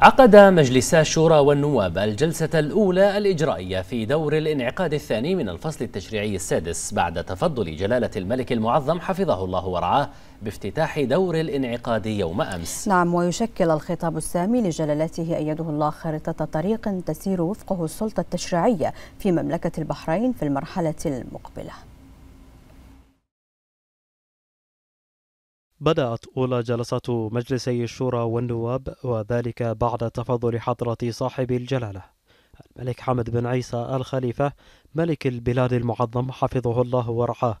عقد مجلس الشورى والنواب الجلسة الأولى الإجرائية في دور الانعقاد الثاني من الفصل التشريعي السادس بعد تفضل جلالة الملك المعظم حفظه الله ورعاه بافتتاح دور الانعقاد يوم أمس نعم ويشكل الخطاب السامي لجلالته أيده الله خارطة طريق تسير وفقه السلطة التشريعية في مملكة البحرين في المرحلة المقبلة بدأت أولى جلسات مجلسي الشورى والنواب وذلك بعد تفضل حضرة صاحب الجلالة الملك حمد بن عيسى الخليفة ملك البلاد المعظم حفظه الله ورعاه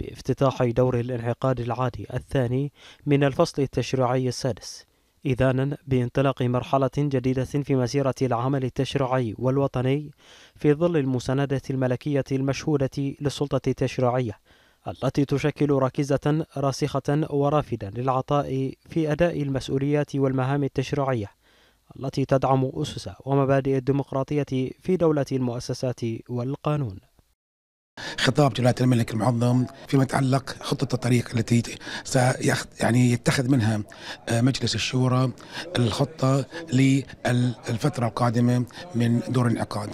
بافتتاح دور الانعقاد العادي الثاني من الفصل التشريعي السادس إذانا بانطلاق مرحلة جديدة في مسيرة العمل التشريعي والوطني في ظل المساندة الملكية المشهودة للسلطة التشريعية التي تشكل ركيزة راسخة ورافدة للعطاء في أداء المسؤوليات والمهام التشريعية التي تدعم أسس ومبادئ الديمقراطية في دولة المؤسسات والقانون خطاب جلاله الملك المعظم فيما يتعلق خطه الطريق التي يعني يتخذ منها آه، مجلس الشورى الخطه للفتره القادمه من دور الانعقاد.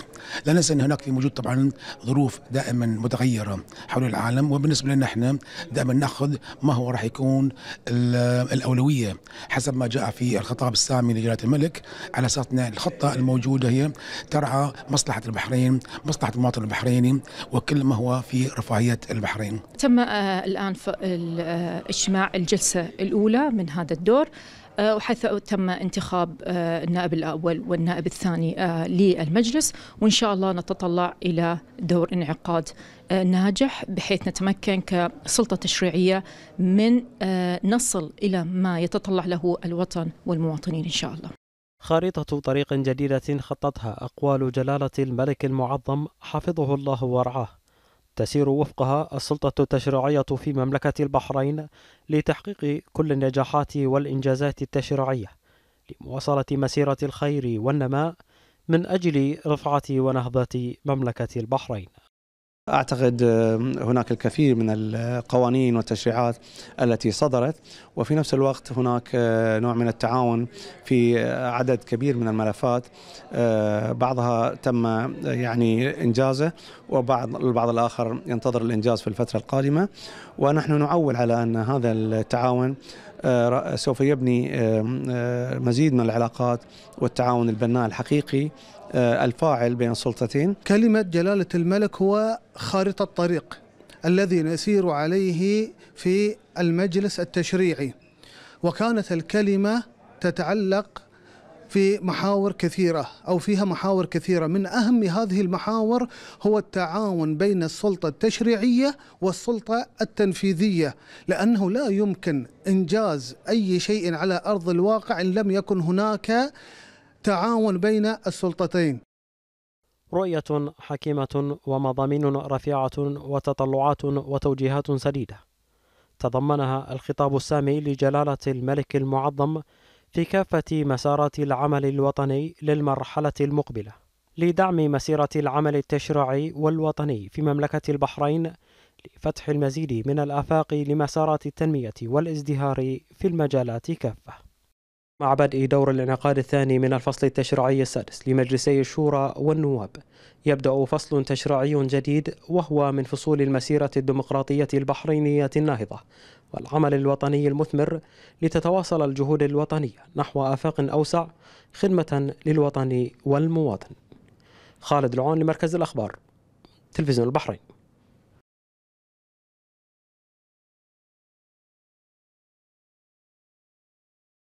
لا ننسى ان هناك في موجود طبعا ظروف دائما متغيره حول العالم وبالنسبه لنا احنا دائما ناخذ ما هو راح يكون الاولويه حسب ما جاء في الخطاب السامي لجلاله الملك على اساس ان الخطه الموجوده هي ترعى مصلحه البحرين، مصلحه المواطن البحريني وكل ما هو في رفاهية البحرين تم آه، الآن آه، اجتماع الجلسة الأولى من هذا الدور آه، وحيث تم انتخاب النائب الاول والنائب الثاني للمجلس وان شاء الله نتطلع الى دور انعقاد ناجح بحيث نتمكن كسلطه تشريعيه من نصل الى ما يتطلع له الوطن والمواطنين ان شاء الله. خريطة طريق جديدة خططها أقوال جلالة الملك المعظم حفظه الله ورعاه تسير وفقها السلطة التشريعية في مملكة البحرين لتحقيق كل النجاحات والإنجازات التشريعية لمواصلة مسيرة الخير والنماء من أجل رفعة ونهضة مملكة البحرين أعتقد آه، هناك الكثير من القوانين والتشريعات التي صدرت وفي نفس الوقت هناك آه، نوع من التعاون في آه، عدد كبير من الملفات بعضها تم يعني إنجازه وبعض البعض الآخر ينتظر الإنجاز في الفترة القادمة ونحن نعول على أن هذا التعاون آه، سوف يبني آه، آه، مزيد من العلاقات والتعاون البناء الحقيقي الفاعل بين السلطتين كلمة جلالة الملك هو خارطة الطريق الذي نسير عليه في المجلس التشريعي وكانت الكلمة تتعلق في محاور كثيرة أو فيها محاور كثيرة من أهم هذه المحاور هو التعاون بين السلطة التشريعية والسلطة التنفيذية لأنه لا يمكن إنجاز أي شيء على أرض الواقع إن لم يكن هناك تعاون بين السلطتين رؤية حكيمة ومضامين رفيعة وتطلعات وتوجيهات سديدة تضمنها الخطاب السامي لجلالة الملك المعظم في كافة مسارات العمل الوطني للمرحلة المقبلة لدعم مسيرة العمل التشريعي والوطني في مملكة البحرين لفتح المزيد من الآفاق لمسارات التنمية والازدهار في المجالات كافة مع بدء دور الانعقاد الثاني من الفصل التشريعي السادس لمجلسي الشورى والنواب يبدأ فصل تشريعي جديد وهو من فصول المسيرة الديمقراطية البحرينية الناهضة والعمل الوطني المثمر لتتواصل الجهود الوطنية نحو آفاق أوسع خدمة للوطن والمواطن خالد العون لمركز الأخبار تلفزيون البحرين